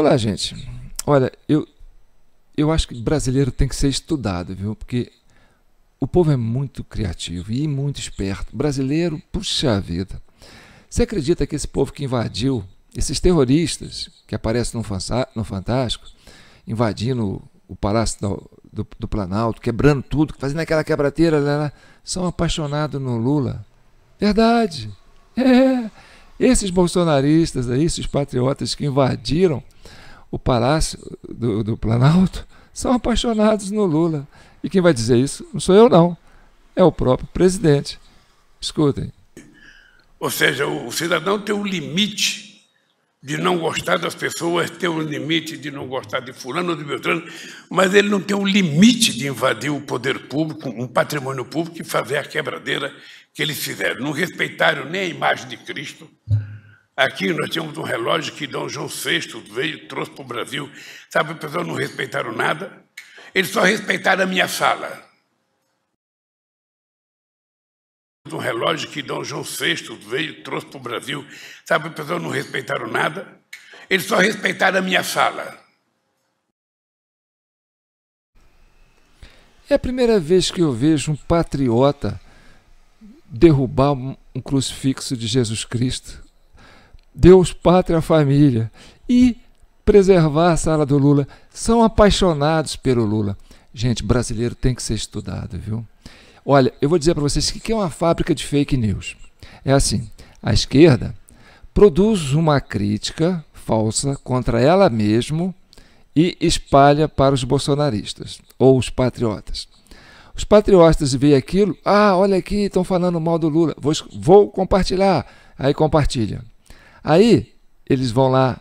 Olá, gente. Olha, eu, eu acho que brasileiro tem que ser estudado, viu? Porque o povo é muito criativo e muito esperto. Brasileiro, puxa vida. Você acredita que esse povo que invadiu, esses terroristas que aparecem no Fantástico, invadindo o Palácio do, do, do Planalto, quebrando tudo, fazendo aquela quebrateira, lá, lá, são apaixonados no Lula? Verdade. É. Esses bolsonaristas, aí, esses patriotas que invadiram o Palácio do, do Planalto, são apaixonados no Lula. E quem vai dizer isso? Não sou eu, não. É o próprio presidente. Escutem. Ou seja, o cidadão tem um limite de não gostar das pessoas, tem um limite de não gostar de fulano ou de Beltrano, mas ele não tem um limite de invadir o poder público, um patrimônio público e fazer a quebradeira que eles fizeram. Não respeitaram nem a imagem de Cristo, Aqui nós temos um relógio que Dom João VI veio trouxe para o Brasil. Sabe, o pessoal não respeitaram nada. Eles só respeitaram a minha sala. Um relógio que Dom João VI veio trouxe para o Brasil. Sabe, o pessoal não respeitaram nada. Eles só respeitaram a minha sala. É a primeira vez que eu vejo um patriota derrubar um crucifixo de Jesus Cristo Deus, Pátria, Família e preservar a sala do Lula. São apaixonados pelo Lula. Gente, brasileiro tem que ser estudado, viu? Olha, eu vou dizer para vocês que, que é uma fábrica de fake news. É assim, a esquerda produz uma crítica falsa contra ela mesma e espalha para os bolsonaristas ou os patriotas. Os patriotas veem aquilo, ah, olha aqui, estão falando mal do Lula, vou, vou compartilhar. Aí compartilha. Aí eles vão lá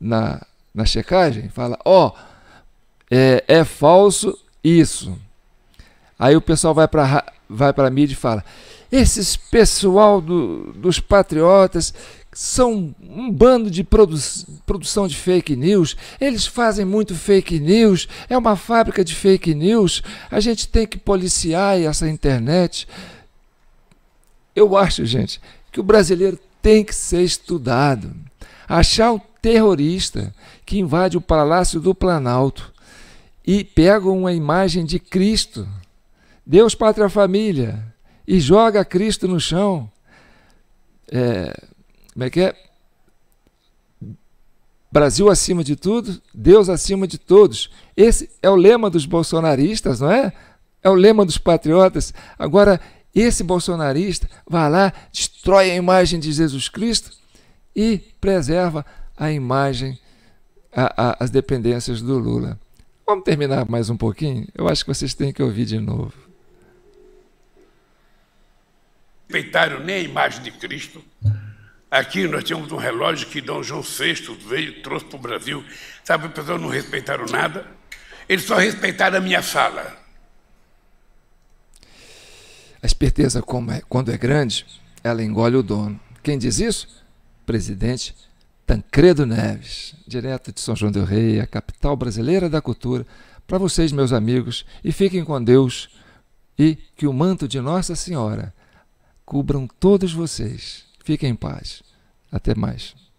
na, na checagem e falam: Ó, oh, é, é falso isso. Aí o pessoal vai para vai a mídia e fala: esses pessoal do, dos patriotas são um bando de produ produção de fake news, eles fazem muito fake news, é uma fábrica de fake news, a gente tem que policiar essa internet. Eu acho, gente, que o brasileiro tem que ser estudado. Achar o terrorista que invade o Palácio do Planalto e pega uma imagem de Cristo, Deus, Pátria, Família, e joga Cristo no chão. É, como é que é? Brasil acima de tudo, Deus acima de todos. Esse é o lema dos bolsonaristas, não é? É o lema dos patriotas. Agora, esse bolsonarista vai lá, destrói a imagem de Jesus Cristo e preserva a imagem, a, a, as dependências do Lula. Vamos terminar mais um pouquinho? Eu acho que vocês têm que ouvir de novo. Respeitaram nem a imagem de Cristo. Aqui nós temos um relógio que Dom João VI veio trouxe para o Brasil. Sabe, o pessoal não respeitaram nada. Eles só respeitaram a minha sala. A esperteza, é, quando é grande, ela engole o dono. Quem diz isso? Presidente Tancredo Neves, direto de São João del Rei, a capital brasileira da cultura. Para vocês, meus amigos, e fiquem com Deus e que o manto de Nossa Senhora cubram todos vocês. Fiquem em paz. Até mais.